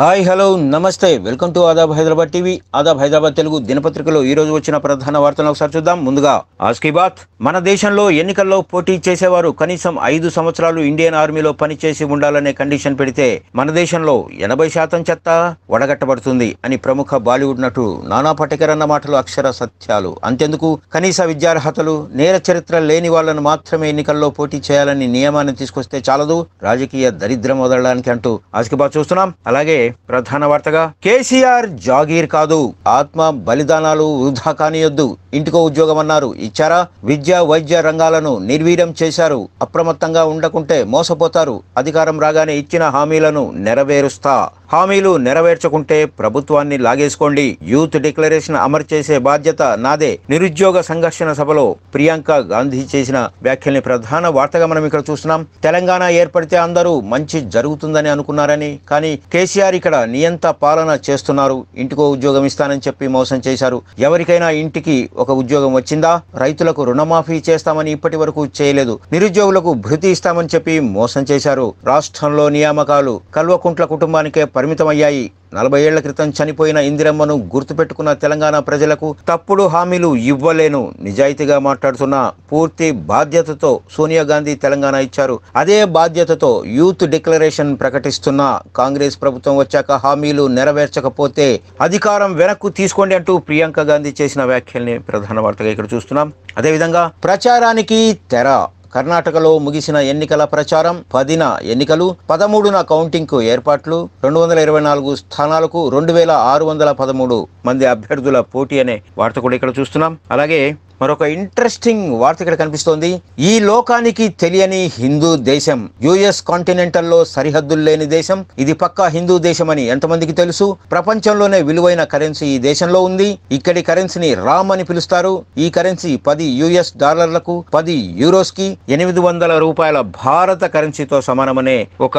hi hello నమస్తే welcome to Aadab Hyderabad TV Aadab Hyderabad Telugu దినపత్రికలో ఈ రోజు వచ్చిన ప్రధాన వార్తలను ఒకసారి చూద్దాం ముందుగా ఆస్కీబాత్ మన దేశంలో ఎన్నికల్లో పోటీ చేసేవారు కనీసం ఐదు సంవత్సరాలు ఇండియన్ ఆర్మీలో పనిచేసి ఉండాలనే కండిషన్ పెడితే మన దేశంలో ఎనభై శాతం చెత్త వడగట్టబడుతుంది అని ప్రముఖ బాలీవుడ్ నటుడు నానా పటేకర్ అన్న మాటలు అక్షర సత్యాలు అంతెందుకు కనీస విద్యార్హతలు నేర చరిత్ర లేని వాళ్ళను మాత్రమే ఎన్నికల్లో పోటీ చేయాలని నియమాన్ని తీసుకొస్తే చాలదు రాజకీయ దరిద్రం వదలడానికి అంటూ ఆస్కీబాత్ చూస్తున్నాం అలాగే ప్రధాన వార్తగా కేసీఆర్ జాగీర్ కాదు ఆత్మ బలిదానాలు వృధా కానియొద్దు ఇంటికో ఉద్యోగం అన్నారు ఇచ్చారా విద్య వైద్య రంగాలను నిర్వీర్యం చేశారు అప్రమత్తంగా ఉండకుంటే మోసపోతారు అధికారం రాగానే ఇచ్చిన హామీలను నెరవేరుస్తా హామీలు నెరవేర్చకుంటే ప్రభుత్వాన్ని లాగేసుకోండి యూత్ డిక్లరేషన్ అమరు చేసే బాధ్యత నాదే నిరుద్యోగ సంఘర్షణ సభలో ప్రియాంక గాంధీ చేసిన వ్యాఖ్యల్ని ప్రధాన వార్తగా మనం ఇక్కడ చూస్తున్నాం తెలంగాణ ఏర్పడితే అందరూ మంచి జరుగుతుందని అనుకున్నారని కానీ కేసీఆర్ గారు ఇక్కడ నియంత పాలన చేస్తున్నారు ఇంటికో ఉద్యోగం ఇస్తానని చెప్పి మోసం చేశారు ఎవరికైనా ఇంటికి ఒక ఉద్యోగం వచ్చిందా రైతులకు రుణమాఫీ చేస్తామని ఇప్పటి వరకు చేయలేదు నిరుద్యోగులకు భృతి ఇస్తామని చెప్పి మోసం చేశారు రాష్ట్రంలో నియామకాలు కల్వకుంట్ల కుటుంబానికే పరిమితమయ్యాయి నలభై ఏళ్ల క్రితం చనిపోయిన ఇందిరమ్మను గుర్తుపెట్టుకున్న తెలంగాణ ప్రజలకు తప్పుడు హామీలు ఇవ్వలేను నిజాయితీగా మాట్లాడుతున్న పూర్తి బాధ్యతతో సోనియా గాంధీ తెలంగాణ ఇచ్చారు అదే బాధ్యతతో యూత్ డిక్లరేషన్ ప్రకటిస్తున్న కాంగ్రెస్ ప్రభుత్వం వచ్చాక హామీలు నెరవేర్చకపోతే అధికారం వెనక్కు తీసుకోండి అంటూ ప్రియాంక గాంధీ చేసిన వ్యాఖ్యల్ని ప్రధాన వార్తగా ఇక్కడ చూస్తున్నాం అదేవిధంగా ప్రచారానికి తెర కర్ణాటకలో ముగిసిన ఎన్నికల ప్రచారం పదిన ఎన్నికలు పదమూడున కౌంటింగ్కు ఏర్పాట్లు రెండు వందల ఇరవై నాలుగు స్థానాలకు రెండు వేల ఆరు వందల పదమూడు మంది అభ్యర్థుల పోటీ అనే వార్త కూడా ఇక్కడ చూస్తున్నాం అలాగే మరొక ఇంట్రెస్టింగ్ వార్త ఇక్కడ కనిపిస్తోంది ఈ లోకానికి తెలియని హిందూ దేశం యుఎస్ కాంటినెంటల్లో సరిహద్దులు లేని దేశం ఇది పక్క హిందూ దేశం అని ఎంతమందికి తెలుసు ప్రపంచంలోనే విలువైన కరెన్సీ ఈ దేశంలో ఉంది ఇక్కడి కరెన్సీని రామ్ అని పిలుస్తారు ఈ కరెన్సీ పది యుఎస్ డాలర్లకు పది యూరోస్ కి ఎనిమిది వందల రూపాయల భారత కరెన్సీతో సమానమనే ఒక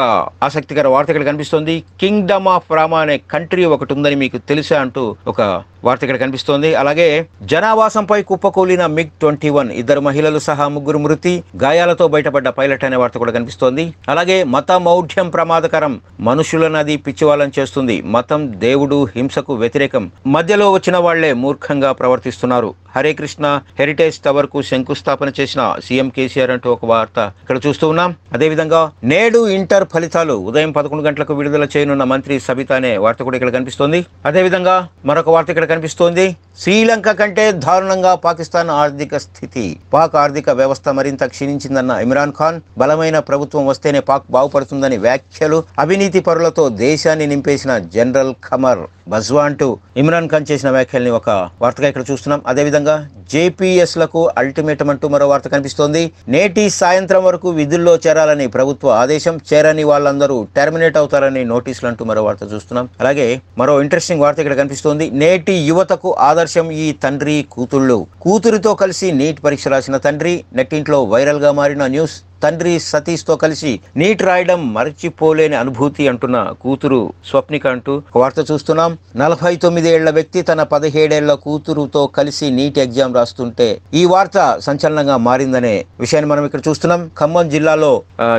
ఆసక్తికర వార్త ఇక్కడ కనిపిస్తోంది కింగ్డమ్ ఆఫ్ రామా అనే కంట్రీ ఒకటి ఉందని మీకు తెలుసా అంటూ ఒక వార్త ఇక్కడ కనిపిస్తోంది అలాగే జనావాసంపై కుప్పకూలిన మిగ్ ట్వంటీ వన్ ఇద్దరు మహిళలు సహా ముగ్గురు మృతి గాయాలతో బయటపడ్డ పైలట్ అనే వార్త కూడా కనిపిస్తోంది అలాగే మత మౌఢ్యం ప్రమాదకరం మనుషులనది పిచ్చివాళ్ళం చేస్తుంది మతం దేవుడు హింసకు వ్యతిరేకం మధ్యలో వచ్చిన వాళ్లే మూర్ఖంగా ప్రవర్తిస్తున్నారు హరే కృష్ణ హెరిటేజ్ టవర్ కు శంకుస్థాపన చేసిన సీఎం కేసీఆర్ అంటూ ఒక వార్త ఇక్కడ చూస్తూ ఉన్నాం అదేవిధంగా నేడు ఇంటర్ ఫలితాలు ఉదయం పదకొండు గంటలకు విడుదల చేయనున్న మంత్రి సబిత అనే వార్త కూడా ఇక్కడ కనిపిస్తోంది అదేవిధంగా మరొక వార్త ఇక్కడ కనిపిస్తోంది శ్రీలంక కంటే దారుణంగా పాకిస్తాన్ ఆర్థిక స్థితి పాక్ ఆర్థిక వ్యవస్థ మరింత క్షీణించిందన్న ఇమ్రాన్ ఖాన్ బలమైన ప్రభుత్వం వస్తేనే పాక్ బాగుపడుతుందని వ్యాఖ్యలు అవినీతి పరులతో దేశాన్ని నింపేసిన జనరల్ ఖమర్ బజ్వాంటూ ఇమ్రాన్ ఖాన్ చేసిన వ్యాఖ్యల్ని ఒక వార్తగా ఇక్కడ చూస్తున్నాం అదేవిధంగా జేపీఎస్ జేపీఎస్లకు అల్టిమేటం అంటూ మరో వార్త కనిపిస్తోంది నేటి సాయంత్రం వరకు విధుల్లో చేరాలని ప్రభుత్వ ఆదేశం చేరని వాళ్ళందరూ టెర్మినేట్ అవుతారని నోటీసులు అంటూ మరో వార్త చూస్తున్నాం అలాగే మరో ఇంట్రెస్టింగ్ వార్త ఇక్కడ కనిపిస్తోంది నేటి యువతకు ఆదర్శం ఈ తండ్రి కూతుళ్ళు కూతురితో కలిసి నీట్ పరీక్ష రాసిన తండ్రి నెట్టింట్లో వైరల్గా మారిన న్యూస్ తండ్రి సతీష్తో కలిసి నీట్ రాయడం మరచిపోలేని అనుభూతి అంటున్న కూతురు స్వప్నిక అంటూ వార్త చూస్తున్నాం నలభై తొమ్మిదేళ్ల వ్యక్తి తన పదిహేడేళ్ల కూతురుతో కలిసి నీట్ ఎగ్జామ్ రాస్తుంటే ఈ వార్త సంచలనంగా మారిందనే విషయాన్ని మనం ఇక్కడ చూస్తున్నాం ఖమ్మం జిల్లాలో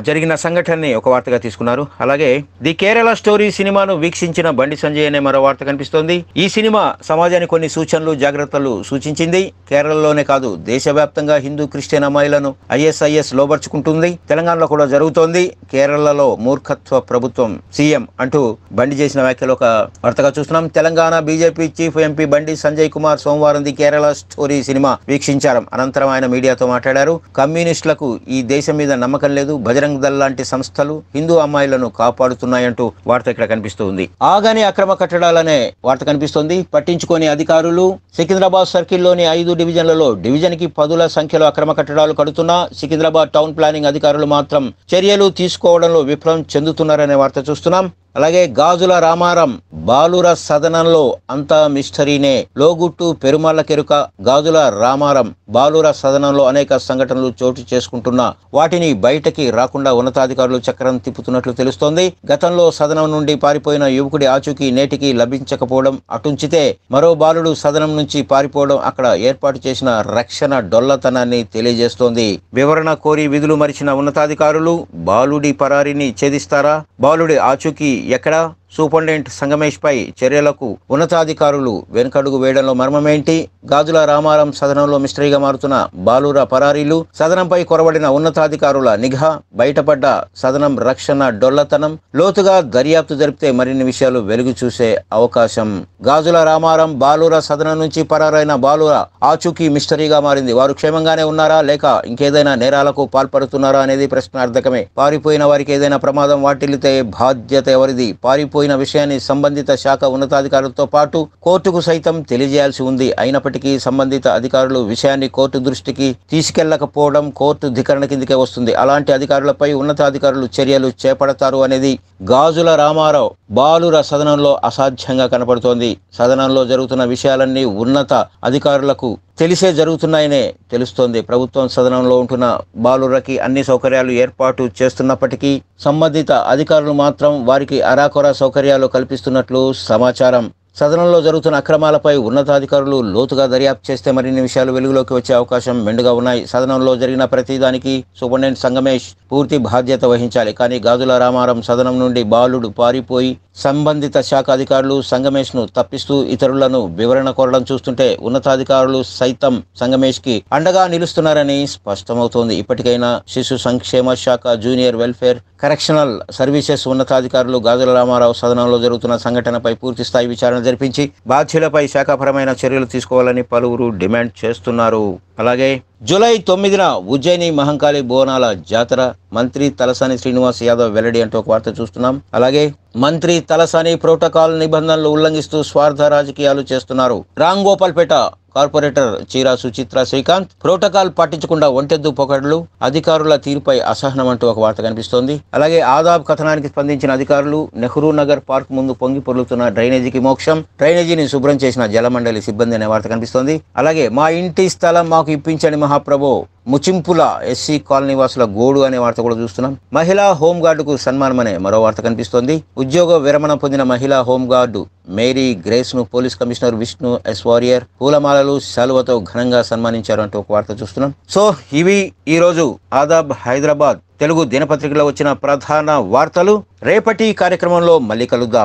జరిగిన సంఘటనని ఒక వార్తగా తీసుకున్నారు అలాగే ది కేరళ స్టోరీ సినిమాను వీక్షించిన బండి సంజయ్ అనే మరో వార్త కనిపిస్తోంది ఈ సినిమా సమాజానికి కొన్ని సూచనలు జాగ్రత్తలు సూచించింది కేరళలోనే కాదు దేశవ్యాప్తంగా హిందూ క్రిస్టియన్ అమ్మాయిలను ఐఎస్ఐఎస్ లోబర్చుకుంటూ జరుగుతుంది తెలంగాణలో కూడా జరుగుతోంది కేరళలో మూర్ఖత్వ ప్రభుత్వం సీఎం అంటూ బండి చేసిన వ్యాఖ్యలు ఒక వార్తగా చూస్తున్నాం తెలంగాణ బీజేపీ చీఫ్ ఎంపీ బండి సంజయ్ కుమార్ సోమవారం ది కేరళ స్టోరీ సినిమా వీక్షించారు అనంతరం ఆయన మీడియాతో మాట్లాడారు కమ్యూనిస్టులకు ఈ దేశం మీద నమ్మకం లేదు బజరంగ్ దళ్ లాంటి సంస్థలు హిందూ అమ్మాయిలను కాపాడుతున్నాయంటూ వార్త ఇక్కడ కనిపిస్తుంది ఆగాని అక్రమ కట్టడాలనే వార్త కనిపిస్తోంది పట్టించుకొని అధికారులు సికింద్రాబాద్ సర్కిల్లోని ఐదు డివిజన్లలో డివిజన్కి పదుల సంఖ్యలో అక్రమ కట్టడాలు కడుతున్నా సికింద్రాబాద్ టౌన్ ప్లాన్ ప్లానింగ్ అధికారులు మాత్రం చర్యలు తీసుకోవడంలో విఫలం చెందుతున్నారనే వార్త చూస్తున్నాం అలాగే గాజుల రామారం బాలుర సదనంలో అంతా మిస్టరీనే లోగుట్టు పెరుమాళ్ల కెరుక గాజుల రామారం బాలుర సదనంలో అనేక సంఘటనలు చోటు చేసుకుంటున్నా వాటిని బయటకి రాకుండా ఉన్నతాధికారులు చక్రం తిప్పుతున్నట్లు తెలుస్తోంది గతంలో సదనం నుండి పారిపోయిన యువకుడి ఆచూకీ నేటికి లభించకపోవడం అటుంచితే మరో బాలుడు సదనం నుంచి పారిపోవడం అక్కడ ఏర్పాటు చేసిన రక్షణ డొల్లతనాన్ని తెలియజేస్తోంది వివరణ కోరి విధులు పొందుమరిచిన ఉన్నతాధికారులు బాలుడి పరారిని ఛేదిస్తారా బాలుడి ఆచూకీ ఎక్కడా సూపరింటెండెంట్ పై చర్యలకు ఉన్నతాధికారులు వెనుకడుగు వేయడంలో మర్మమేంటి గాజుల రామారం సదనంలో మిస్టరీగా మారుతున్న బాలుర పరారీలు సదనంపై కొరబడిన ఉన్నతాధికారుల నిఘా బయటపడ్డ సదనం రక్షణ డొల్లతనం లోతుగా దర్యాప్తు జరిపితే మరిన్ని విషయాలు వెలుగు చూసే అవకాశం గాజుల రామారం బాలుర సదనం నుంచి పరారైన బాలుర ఆచూకీ మిస్టరీగా మారింది వారు క్షేమంగానే ఉన్నారా లేక ఇంకేదైనా నేరాలకు పాల్పడుతున్నారా అనేది ప్రశ్నార్థకమే పారిపోయిన వారికి ఏదైనా ప్రమాదం వాటిల్లితే బాధ్యత ఎవరిది పారిపోయి పోయిన విషయాన్ని సంబంధిత శాఖ ఉన్నతాధికారులతో పాటు కోర్టుకు సైతం తెలియజేయాల్సి ఉంది అయినప్పటికీ సంబంధిత అధికారులు విషయాన్ని కోర్టు దృష్టికి తీసుకెళ్లకపోవడం కోర్టు ధికరణ కిందకే వస్తుంది అలాంటి అధికారులపై ఉన్నతాధికారులు చర్యలు చేపడతారు అనేది గాజుల రామారావు బాలుర సదనంలో అసాధ్యంగా కనపడుతోంది సదనంలో జరుగుతున్న విషయాలన్నీ ఉన్నత అధికారులకు తెలిసే జరుగుతున్నాయనే తెలుస్తోంది ప్రభుత్వం సదనంలో ఉంటున్న బాలురకి అన్ని సౌకర్యాలు ఏర్పాటు చేస్తున్నప్పటికీ సంబంధిత అధికారులు మాత్రం వారికి అరాకొరా సౌకర్యాలు కల్పిస్తున్నట్లు సమాచారం సదనంలో జరుగుతున్న అక్రమాలపై ఉన్నతాధికారులు లోతుగా దర్యాప్తు చేస్తే మరిన్ని విషయాలు వెలుగులోకి వచ్చే అవకాశం మెండుగా ఉన్నాయి సదనంలో జరిగిన ప్రతిదానికి సూపరింటెండెంట్ సంగమేష్ పూర్తి బాధ్యత వహించాలి కానీ గాజుల రామారం సదనం నుండి బాలుడు పారిపోయి సంబంధిత శాఖ అధికారులు సంగమేష్ను తప్పిస్తూ ఇతరులను వివరణ కోరడం చూస్తుంటే ఉన్నతాధికారులు సైతం సంగమేష్కి అండగా నిలుస్తున్నారని స్పష్టమవుతోంది ఇప్పటికైనా శిశు సంక్షేమ శాఖ జూనియర్ వెల్ఫేర్ కరెక్షనల్ సర్వీసెస్ ఉన్నతాధికారులు గాజుల రామారావు సదనంలో జరుగుతున్న సంఘటనపై పూర్తిస్థాయి విచారణ జరిపించి బాధ్యులపై శాఖాపరమైన చర్యలు తీసుకోవాలని పలువురు డిమాండ్ చేస్తున్నారు అలాగే జులై తొమ్మిదిన ఉజ్జయిని మహంకాళి బోనాల జాతర మంత్రి తలసాని శ్రీనివాస్ యాదవ్ వెల్లడి అంటూ ఒక వార్త చూస్తున్నాం అలాగే మంత్రి తలసాని ప్రోటోకాల్ నిబంధనలు ఉల్లంఘిస్తూ స్వార్థ రాజకీయాలు చేస్తున్నారు రామ్ గోపాల్పేట కార్పొరేటర్ చీరా సుచిత్ర శ్రీకాంత్ ప్రోటోకాల్ పాటించకుండా ఒంటెద్దు పొగడ్లు అధికారుల తీరుపై అసహనం అంటూ ఒక వార్త కనిపిస్తోంది అలాగే ఆదాబ్ కథనానికి స్పందించిన అధికారులు నెహ్రూ నగర్ పార్క్ ముందు పొంగి పొర్లుతున్న డ్రైనేజీకి మోక్షం డ్రైనేజీని శుభ్రం చేసిన జలమండలి సిబ్బంది అనే వార్త కనిపిస్తోంది అలాగే మా ఇంటి స్థలం మాకు ఇప్పించండి మహాప్రభు ముచింపుల ఎస్సీ కాలనీ వాసుల గోడు అనే వార్త కూడా చూస్తున్నాం మహిళా హోంగార్డుకు సన్మానం అనే మరో వార్త కనిపిస్తోంది ఉద్యోగ విరమణ పొందిన మహిళా హోంగార్డు మేరీ గ్రేస్ ను police commissioner Vishnu S Warrier పూలమాలలు శాలువతో ఘనంగా సన్మానించారు అంటూ ఒక వార్త చూస్తున్నాం సో ఇవి ఈ రోజు ఆదాబ్ హైదరాబాద్ తెలుగు దినపత్రికలో వచ్చిన ప్రధాన వార్తలు రేపటి కార్యక్రమంలో మళ్ళీ కలుద్దాం